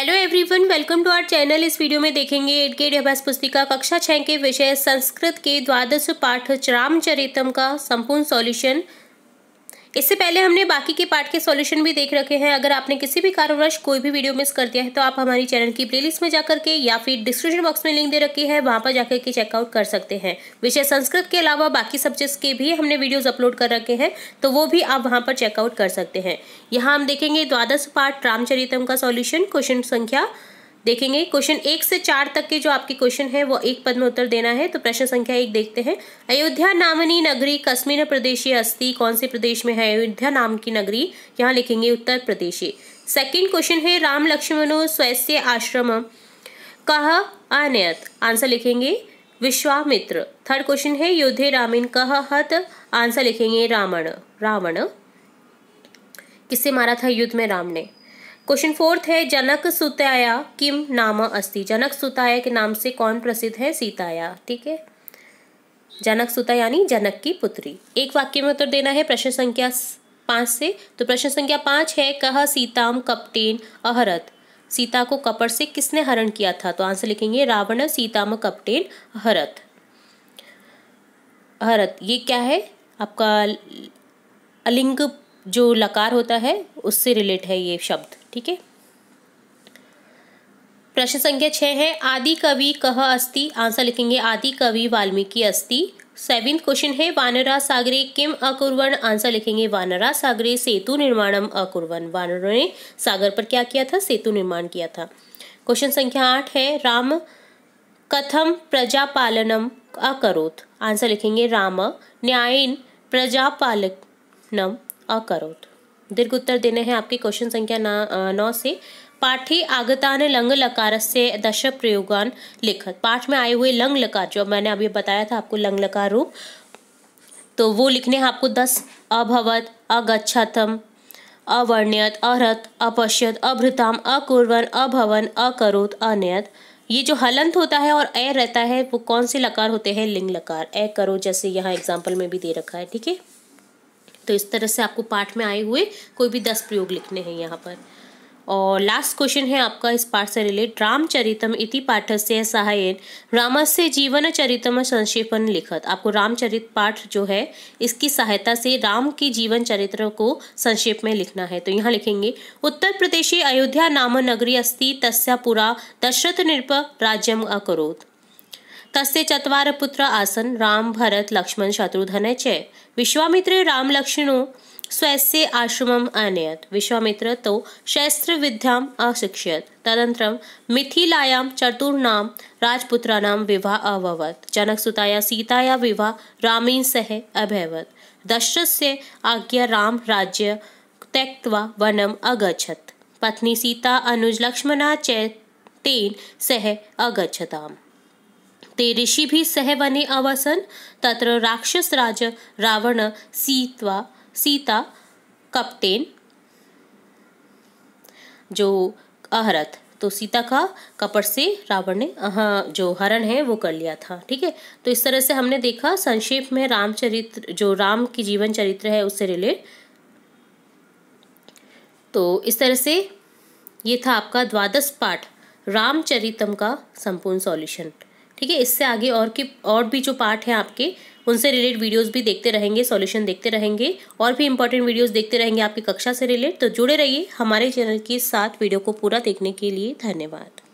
hello everyone welcome to our channel इस video में देखेंगे एट के अभ्यास पुस्तिका कक्षा छः के विषय संस्कृत के द्वादश पाठ रामचरितम का संपूर्ण सॉल्यूशन इससे पहले हमने बाकी के पार्ट के सॉल्यूशन भी देख रखे हैं अगर आपने किसी भी कारणवश कोई भी वीडियो मिस कर दिया है तो आप हमारी चैनल की प्लेलिस्ट में जाकर के या फिर डिस्क्रिप्शन बॉक्स में लिंक दे रखी है वहाँ पर जाकर के चेकआउट कर सकते हैं विषय संस्कृत के अलावा बाकी सब्जेक्ट्स के भी हमने वीडियोज़ अपलोड कर रखे हैं तो वो भी आप वहाँ पर चेकआउट कर सकते हैं यहाँ हम देखेंगे द्वादश पार्ट रामचरितम का सोल्यूशन क्वेश्चन संख्या देखेंगे क्वेश्चन एक से चार तक के जो आपके क्वेश्चन है वो एक पद में उत्तर देना है तो प्रश्न संख्या एक देखते हैं अयोध्या नामनी नगरी कश्मीर प्रदेशी अस्थि कौन से प्रदेश में है अयोध्या नाम की नगरी यहाँ लिखेंगे उत्तर प्रदेश सेकेंड क्वेश्चन है राम लक्ष्मण स्वस्थ आश्रम कह अनियत आंसर लिखेंगे विश्वामित्र थर्ड क्वेश्चन है योधे रामीण कह हत आंसर लिखेंगे रावण रावण किससे मारा था युद्ध में राम ने क्वेश्चन फोर्थ है जनक सुताया किम नाम अस्ति जनक सुताया के नाम से कौन प्रसिद्ध है सीताया ठीक है जनक सुता यानी जनक की पुत्री एक वाक्य में उत्तर देना है प्रश्न संख्या पाँच से तो प्रश्न संख्या पाँच है कह सीताम कपटेन अहरत सीता को कपट से किसने हरण किया था तो आंसर लिखेंगे रावण सीताम कपटेन अहरत अहरत ये क्या है आपका अलिंग जो लकार होता है उससे रिलेट है ये शब्द ठीक है प्रश्न संख्या छः है आदि कवि कह अस्ति आंसर लिखेंगे आदि कवि वाल्मीकि अस्ति सेवेंथ क्वेश्चन है वानरा सागरे किम अकुर्वन आंसर लिखेंगे वानरा सागरे सेतु निर्माणम अकुर्वन वानरों ने सागर पर क्या किया था सेतु निर्माण किया था क्वेश्चन संख्या आठ है राम कथम प्रजापालनम अकरोत आंसर लिखेंगे राम न्यायिन प्रजापालनम अकरोत दीर्घ उत्तर देने हैं आपके क्वेश्चन संख्या नौ से पाठी आगतान लंग लकार से दश प्रयोगान लिखत पाठ में आए हुए लंग लकार जो मैंने अभी बताया था आपको लंग लकार रूप तो वो लिखने हैं आपको दस अभवत अगछतम अवर्ण्यत अरत अपश्यत अभृताम अकुर्वन अभवन अकरोत अनियत ये जो हलंत होता है और ए रहता है वो कौन से लकार होते हैं लिंग लकार ए करो जैसे यहाँ एग्जाम्पल में भी दे रखा है ठीक है तो इस तरह से आपको पाठ में आए हुए कोई भी दस प्रयोग लिखने हैं यहाँ पर और लास्ट क्वेश्चन है आपका इस पाठ से रिलेट रामचरितम इति से सहायन रामस्य जीवन चरितम संक्षेपण लिखत आपको रामचरित पाठ जो है इसकी सहायता से राम के जीवन चरित्र को संक्षेप में लिखना है तो यहाँ लिखेंगे उत्तर प्रदेश अयोध्या नाम नगरी अस्ति तस्या पुरा दशरथ निरप राज्यम अकरोत तस्य चत्वार पुत्र आसन राम भरत लक्ष्मण शत्रुधन च विश्वामित्र लक्ष्मण स्वस्य आश्रमम् आनयत विश्वामित्र तु विद्याम अशिक्षित तदनन्तरं मिथिलायां चतुर्नाम राजपुत्राणां विवाहः अभवत् जनकसुताया सीताया विवाह रामेण सह अभवत् दशरथस्य आज्ञा राम राज्य त्यक्त्वा वनम अगच्छत पत्नी सीता अनुज लक्ष्मणा च तेन सह अगच्छताम ते ऋषि भी सहवने अवसन तत्र राक्षस राज रावण सीता सीता कप्तेन जो अहरत तो सीता का कपट से रावण ने हाँ जो हरण है वो कर लिया था ठीक है तो इस तरह से हमने देखा संक्षेप में रामचरित्र जो राम की जीवन चरित्र है उससे रिलेट तो इस तरह से ये था आपका द्वादश पाठ रामचरितम का संपूर्ण सॉल्यूशन ठीक है इससे आगे और के और भी जो पार्ट हैं आपके उनसे रिलेटेड वीडियोस भी देखते रहेंगे सॉल्यूशन देखते रहेंगे और भी इंपॉर्टेंट वीडियोस देखते रहेंगे आपकी कक्षा से रिलेट तो जुड़े रहिए हमारे चैनल के साथ वीडियो को पूरा देखने के लिए धन्यवाद